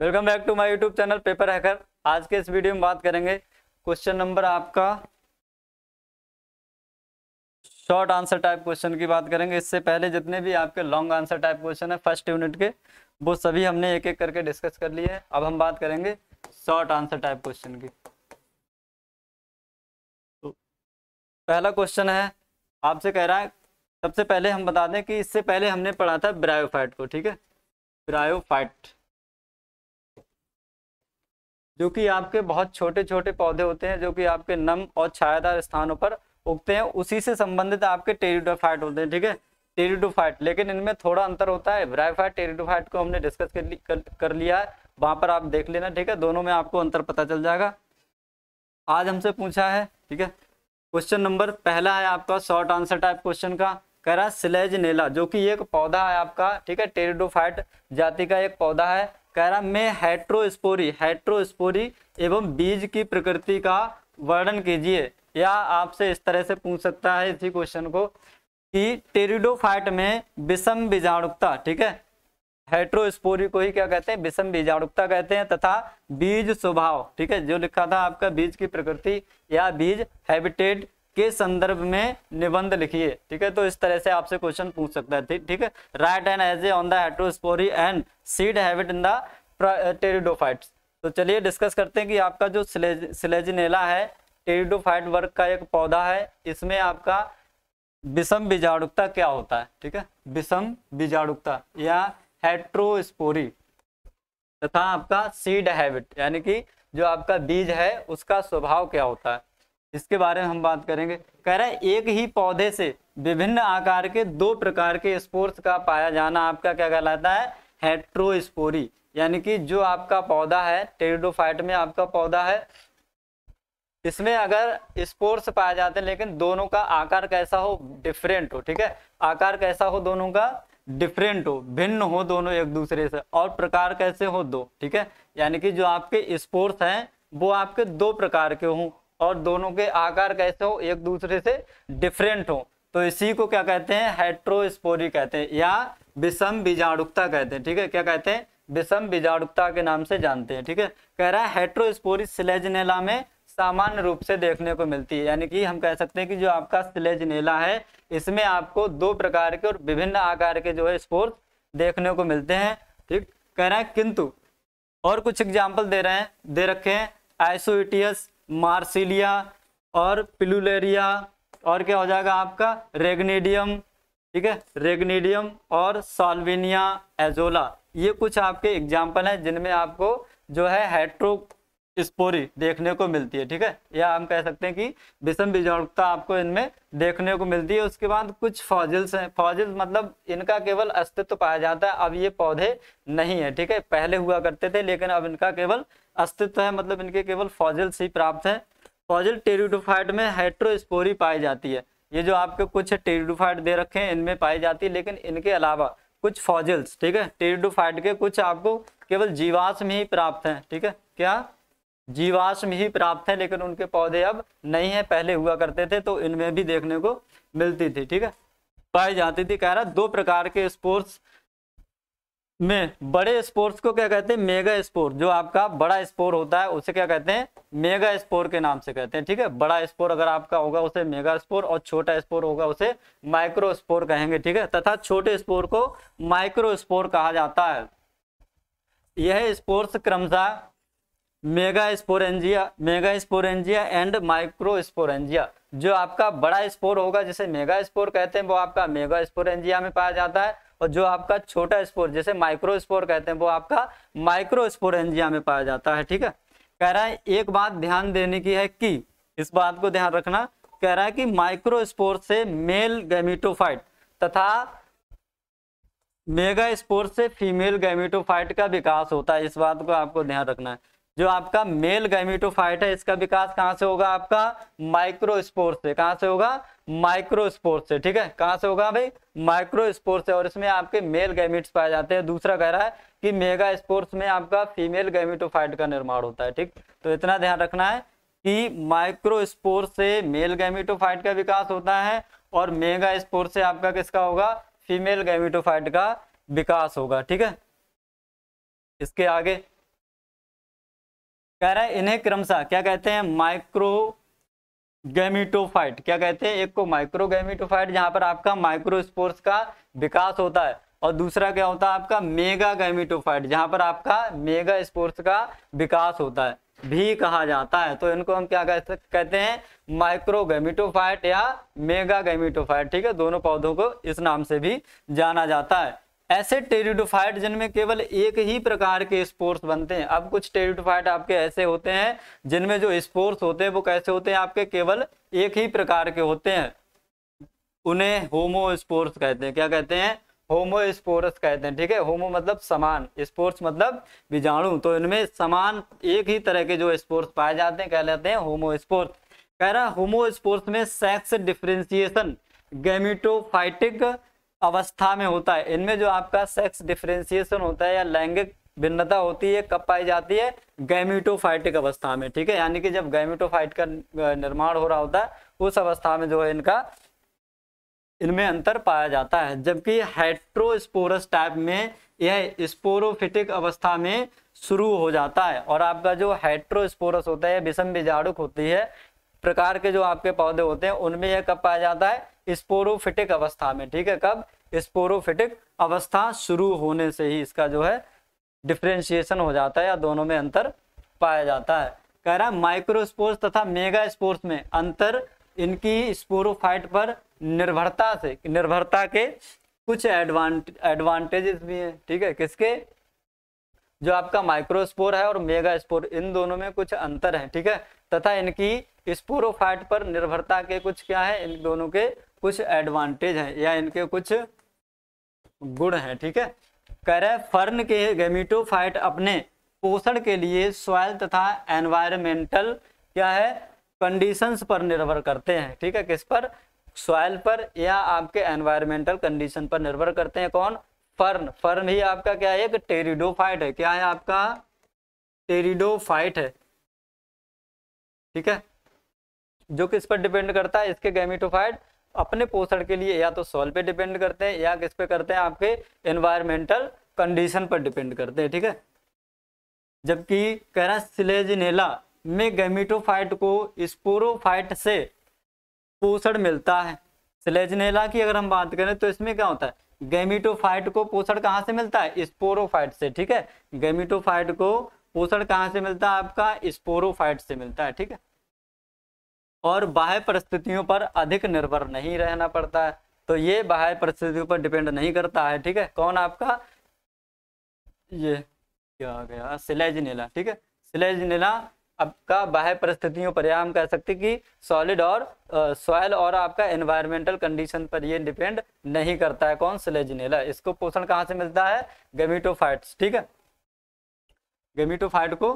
welcome back to my YouTube channel paper hacker आज के इस वीडियो में बात करेंगे क्वेश्चन नंबर आपका शॉर्ट आंसर टाइप क्वेश्चन की बात करेंगे इससे पहले जितने भी आपके लॉन्ग आंसर टाइप क्वेश्चन है फर्स्ट यूनिट के वो सभी हमने एक एक करके डिस्कस कर लिए हैं अब हम बात करेंगे शॉर्ट आंसर टाइप क्वेश्चन की तो पहला क्वेश्चन है आपसे कह रहा है सबसे पहले हम बता दें कि इससे पहले हमने पढ़ा था ब्रायोफाइट को ठीक है ब्रायोफाइट जो कि आपके बहुत छोटे छोटे पौधे होते हैं जो कि आपके नम और छायादार स्थानों पर उगते हैं उसी से संबंधित आपके टेरिडोफाइट होते हैं ठीक है टेरिडोफाइट लेकिन इनमें थोड़ा अंतर होता है ब्राइफाइट टेरिडोफाइट को हमने डिस्कस कर, कर, लिया है वहां पर आप देख लेना ठीक है दोनों में आपको अंतर पता चल जाएगा आज हमसे पूछा है ठीक है क्वेश्चन नंबर पहला है आपका शॉर्ट आंसर टाइप क्वेश्चन का कह रहा है सिलेज नेला जो कि एक पौधा है आपका ठीक है टेरिडोफाइट जाति का एक पौधा है कह रहा मैं हेट्रोस्पोरी हेट्रोस्पोरी एवं बीज की प्रकृति का वर्णन कीजिए या आपसे इस तरह से पूछ सकता है इसी क्वेश्चन को कि टेरिडोफाइट में विषम बीजाणुकता ठीक है हेट्रोस्पोरी को ही क्या कहते हैं विषम बीजाणुकता कहते हैं तथा बीज स्वभाव ठीक है जो लिखा था आपका बीज की प्रकृति या बीज हैबिटेट के संदर्भ में निबंध लिखिए ठीक है तो इस तरह से आपसे क्वेश्चन पूछ सकता है ठीक है write an essay on the heterospory and seed habit in the pteridophytes तो चलिए डिस्कस करते हैं कि आपका जो सिलेजिनेला है टेरिडोफाइट वर्ग का एक पौधा है इसमें आपका विषम बीजाणुकता क्या होता है ठीक है विषम बीजाणुकता या हेट्रोस्पोरी तथा आपका सीड हैबिट यानी कि जो आपका बीज है उसका स्वभाव क्या होता है इसके बारे में हम बात करेंगे कह रहे एक ही पौधे से विभिन्न आकार के दो प्रकार के स्पोर्ट्स का पाया जाना आपका क्या कहलाता है हेट्रोस्पोरी यानी कि जो आपका पौधा है टेरिडोफाइट में आपका पौधा है इसमें अगर स्पोर्स पाए जाते हैं लेकिन दोनों का आकार कैसा हो डिफरेंट हो ठीक है आकार कैसा हो दोनों का डिफरेंट हो भिन्न हो दोनों एक दूसरे से और प्रकार कैसे हो दो ठीक है यानी कि जो आपके स्पोर्स हैं वो आपके दो प्रकार के हों और दोनों के आकार कैसे हो एक दूसरे से डिफरेंट हो तो इसी को क्या कहते हैं हेट्रोस्पोरी कहते हैं या विषम बीजाणुकता कहते हैं ठीक है क्या कहते हैं विषम बीजाणुकता के नाम से जानते हैं ठीक है कह रहा है हाइड्रोस्पोरी सिलेजनेला में सामान्य रूप से देखने को मिलती है यानी कि हम कह सकते हैं कि जो आपका सिलेजनेला है इसमें आपको दो प्रकार के और विभिन्न आकार के जो है स्पोर्स देखने को मिलते हैं ठीक कह रहे हैं किंतु और कुछ एग्जाम्पल दे रहे हैं दे रखे हैं आइसोइटियस मार्सिलिया और पिलुलेरिया और क्या हो जाएगा आपका रेग्नेडियम ठीक है रेग्नेडियम और सॉल्विनिया एजोला ये कुछ आपके एग्जाम्पल हैं जिनमें आपको जो है हेट्रोस्पोरी देखने को मिलती है ठीक है या हम कह सकते हैं कि विषम बीजाणुता आपको इनमें देखने को मिलती है उसके बाद कुछ फॉजिल्स हैं फॉजिल्स मतलब इनका केवल अस्तित्व पाया जाता है अब ये पौधे नहीं है ठीक है पहले हुआ करते थे लेकिन अब इनका केवल अस्तित्व है मतलब इनके केवल फॉजिल्स ही प्राप्त है फॉजिल टेरिडोफाइट में हाइड्रोस्पोरी पाई जाती है ये जो आपके कुछ टेरिडोफाइट दे रखे हैं इनमें पाई जाती है लेकिन इनके अलावा कुछ फॉजिल्स ठीक है टेरिडोफाइट के कुछ आपको केवल जीवाश्म ही प्राप्त हैं ठीक है क्या जीवाश्म ही प्राप्त है लेकिन उनके पौधे अब नहीं है पहले हुआ करते थे तो इनमें भी देखने को मिलती थी ठीक है पाई जाती थी कह रहा दो प्रकार के स्पोर्ट्स में बड़े स्पोर्ट्स को क्या कहते हैं मेगा स्पोर जो आपका बड़ा स्पोर होता है उसे क्या कहते हैं मेगा स्पोर के नाम से कहते हैं ठीक है बड़ा स्पोर अगर आपका होगा उसे मेगा स्पोर और छोटा स्पोर होगा उसे माइक्रो स्पोर कहेंगे ठीक है तथा छोटे स्पोर को माइक्रो स्पोर कहा जाता है यह स्पोर्ट्स क्रमशः megasporangia megasporangia and microsporangia जो आपका बड़ा स्पोर होगा जिसे मेगा स्पोर कहते हैं वो आपका मेगा स्पोर एंजिया में पाया जाता है और जो आपका छोटा स्पोर जैसे माइक्रो स्पोर कहते हैं वो आपका माइक्रो स्पोर एंजिया में पाया जाता है ठीक है कह रहा है एक बात ध्यान देने की है कि इस बात को ध्यान रखना कह रहा है कि माइक्रोस्पोर से मेल गैमिटोफाइट तथा मेगा स्पोर से फीमेल गैमिटोफाइट का विकास होता है इस बात को आपको ध्यान रखना है जो आपका मेल गैमिटोफाइट है इसका विकास कहां से होगा आपका माइक्रोस्पोर से कहां से होगा माइक्रोस्पोर से ठीक है कहां से होगा भाई माइक्रोस्पोर से और इसमें आपके मेल गैमिट्स पाए जाते हैं दूसरा कह रहा है कि मेगा स्पोर्स में आपका फीमेल गैमिटोफाइट का निर्माण होता है ठीक तो इतना ध्यान रखना है कि माइक्रोस्पोर से मेल गैमिटोफाइट का विकास होता है और मेगा स्पोर से आपका किसका होगा फीमेल गैमिटोफाइट का विकास होगा ठीक है इसके आगे कह रहा है इन्हें क्रमशः क्या कहते हैं माइक्रो गैमिटोफाइट क्या कहते हैं एक को गैमिटोफाइट जहां पर आपका माइक्रोस्पोर्स का विकास होता है और दूसरा क्या होता है आपका मेगा गैमिटोफाइट जहां पर आपका मेगा स्पोर्स का विकास होता है भी कहा जाता है तो इनको हम क्या कहते हैं माइक्रो गैमिटोफाइट या मेगा गैमिटोफाइट ठीक है दोनों पौधों को इस नाम से भी जाना जाता है ऐसे टेरिडोफाइट जिनमें केवल एक ही प्रकार के स्पोर्स बनते हैं अब कुछ टेरिडोफाइट आपके ऐसे होते हैं जिनमें जो स्पोर्स होते हैं वो कैसे होते हैं आपके केवल एक ही प्रकार के होते हैं उन्हें होमोस्पोर्स कहते हैं क्या कहते हैं स्पोर्स कहते हैं ठीक है होमो मतलब समान स्पोर्स मतलब बीजाणु तो इनमें समान एक ही तरह के जो स्पोर्स पाए जाते हैं कहलाते हैं होमो होमोस्पोर्स कह रहा होमो स्पोर्ट्स में सेक्स डिफ्रेंसिएशन गेमिटोफाइटिक अवस्था में होता है इनमें जो आपका सेक्स डिफ्रेंसिएशन होता है या लैंगिक भिन्नता होती है कब पाई जाती है गैमिटोफाइटिक अवस्था में ठीक है यानी कि जब गैमिटोफाइट का निर्माण हो रहा होता है उस अवस्था में जो है इनका इनमें अंतर पाया जाता है जबकि हेट्रोस्पोरस टाइप में यह स्पोरोफिटिक अवस्था में शुरू हो जाता है और आपका जो हाइट्रोस्पोरस होता है विषम बीजाणुक होती है प्रकार के जो आपके पौधे होते हैं उनमें यह कब पाया जाता है स्पोरोफिटिक अवस्था में ठीक है कब स्पोरोफिटिक अवस्था शुरू होने से ही इसका जो है डिफ्रेंशिएशन हो जाता है या दोनों में अंतर पाया जाता है कह रहा है माइक्रोस्पोर्स तथा मेगा स्पोर्स में अंतर इनकी स्पोरोफाइट पर निर्भरता से निर्भरता के कुछ एडवांट एडवांटेजेस भी हैं ठीक है किसके जो आपका माइक्रोस्पोर है और मेगा स्पोर इन दोनों में कुछ अंतर है ठीक है तथा इनकी स्पोरोफाइट पर निर्भरता के कुछ क्या है इन दोनों के कुछ एडवांटेज है या इनके कुछ गुण है ठीक है कह रहे फर्न के गेमिटोफाइट अपने पोषण के लिए सॉयल तथा एनवायरमेंटल क्या है कंडीशंस पर निर्भर करते हैं ठीक है किस पर सॉयल पर या आपके एनवायरमेंटल कंडीशन पर निर्भर करते हैं कौन फर्न फर्न ही आपका क्या है एक टेरिडोफाइट है क्या है आपका टेरिडोफाइट है ठीक है जो किस पर डिपेंड करता है इसके गेमिटोफाइट अपने पोषण के लिए या तो सॉल पे डिपेंड करते हैं या किस पे करते हैं आपके एनवायरमेंटल कंडीशन पर डिपेंड करते हैं ठीक है जबकि कह रहा है सिलेजिनेला में गैमिटोफाइट को स्पोरोफाइट से पोषण मिलता है सिलेजनेला की अगर हम बात करें तो इसमें क्या होता है गेमिटोफाइट को पोषण कहाँ से मिलता है स्पोरोफाइट से ठीक है गेमिटोफाइट को पोषण कहाँ से मिलता है आपका स्पोरोफाइट से मिलता है ठीक है और बाह्य परिस्थितियों पर अधिक निर्भर नहीं रहना पड़ता है तो ये बाह्य परिस्थितियों पर डिपेंड नहीं करता है ठीक है कौन आपका ये क्या आ गया सिलेज नीला ठीक है सिलेज नीला आपका बाह्य परिस्थितियों पर हम कह सकते कि सॉलिड और सॉयल और आपका एनवायरमेंटल कंडीशन पर ये डिपेंड नहीं करता है कौन सिलेजनेला इसको पोषण कहाँ से मिलता है गेमिटोफाइट्स ठीक है गेमिटोफाइट को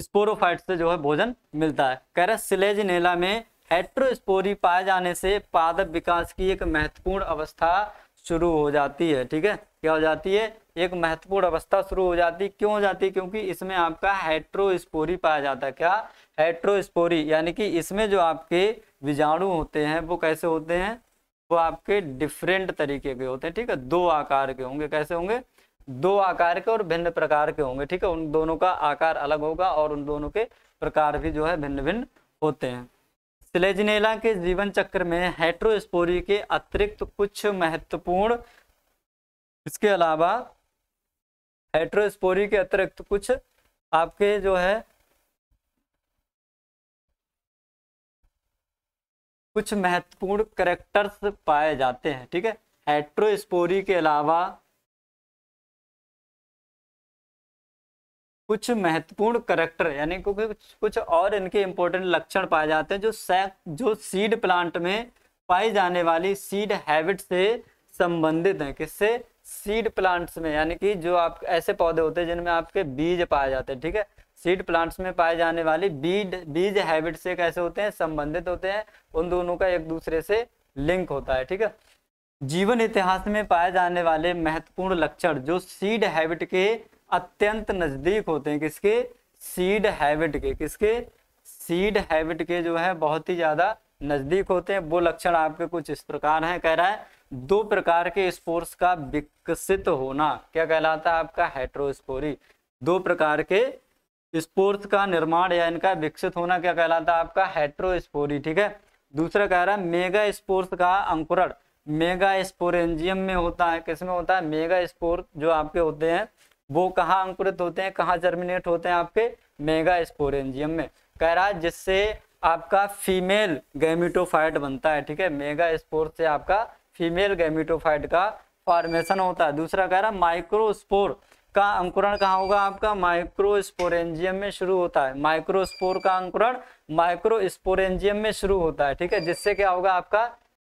स्पोरोफाइट से जो है भोजन मिलता है कह रहे सिलेजनेला में हेट्रोस्पोरी पाए जाने से पादप विकास की एक महत्वपूर्ण अवस्था शुरू हो जाती है ठीक है क्या हो जाती है एक महत्वपूर्ण अवस्था शुरू हो जाती है क्यों हो जाती है क्योंकि इसमें आपका हेट्रोस्पोरी पाया जाता है क्या हेट्रोस्पोरी यानी कि इसमें जो आपके बीजाणु होते हैं वो कैसे होते हैं वो आपके डिफरेंट तरीके के होते हैं ठीक है दो आकार के होंगे कैसे होंगे दो आकार के और भिन्न प्रकार के होंगे ठीक है उन दोनों का आकार अलग होगा और उन दोनों के प्रकार भी जो है भिन्न भिन्न होते हैं सिलेजनेला के जीवन चक्र में हेट्रोस्पोरी के अतिरिक्त कुछ महत्वपूर्ण इसके अलावा हेट्रोस्पोरी के अतिरिक्त कुछ आपके जो है कुछ महत्वपूर्ण करेक्टर्स पाए जाते हैं ठीक है हेट्रोस्पोरी के अलावा कुछ महत्वपूर्ण करेक्टर यानी क्योंकि कुछ और इनके इम्पोर्टेंट लक्षण पाए जाते हैं जो जो सीड प्लांट में पाई जाने वाली सीड हैबिट से संबंधित हैं किससे सीड प्लांट्स में यानी कि जो आप ऐसे पौधे होते हैं जिनमें आपके बीज पाए जाते हैं ठीक है सीड प्लांट्स में पाए जाने वाली बीज बीज हैबिट से कैसे होते हैं संबंधित होते हैं उन दोनों का एक दूसरे से लिंक होता है ठीक है जीवन इतिहास में पाए जाने वाले महत्वपूर्ण लक्षण जो सीड हैबिट के अत्यंत नज़दीक होते हैं किसके सीड हैबिट के किसके सीड हैबिट के जो है बहुत ही ज़्यादा नज़दीक होते हैं वो लक्षण आपके कुछ इस प्रकार हैं कह रहा है दो प्रकार के स्पोर्स का विकसित होना क्या कहलाता है आपका हेट्रोस्पोरी दो प्रकार के स्पोर्स का निर्माण या इनका विकसित होना क्या कहलाता है आपका हेट्रोस्पोरी ठीक है दूसरा कह रहा है मेगा स्पोर्स का अंकुरण मेगा स्पोरेंजियम में होता है किसमें होता है मेगा स्पोर जो आपके होते हैं वो कहाँ अंकुरित होते हैं कहाँ जर्मिनेट होते हैं आपके मेगा स्पोरेंजियम में कह रहा है जिससे आपका फीमेल गैमिटोफाइट बनता है ठीक है मेगा स्पोर से आपका फीमेल गैमिटोफाइट का फॉर्मेशन होता है दूसरा कह रहा है माइक्रोस्पोर का अंकुरण कहाँ होगा आपका माइक्रोस्पोरेंजियम में शुरू होता है माइक्रोस्पोर का अंकुरण माइक्रोस्पोरेंजियम में शुरू होता है ठीक है जिससे क्या होगा आपका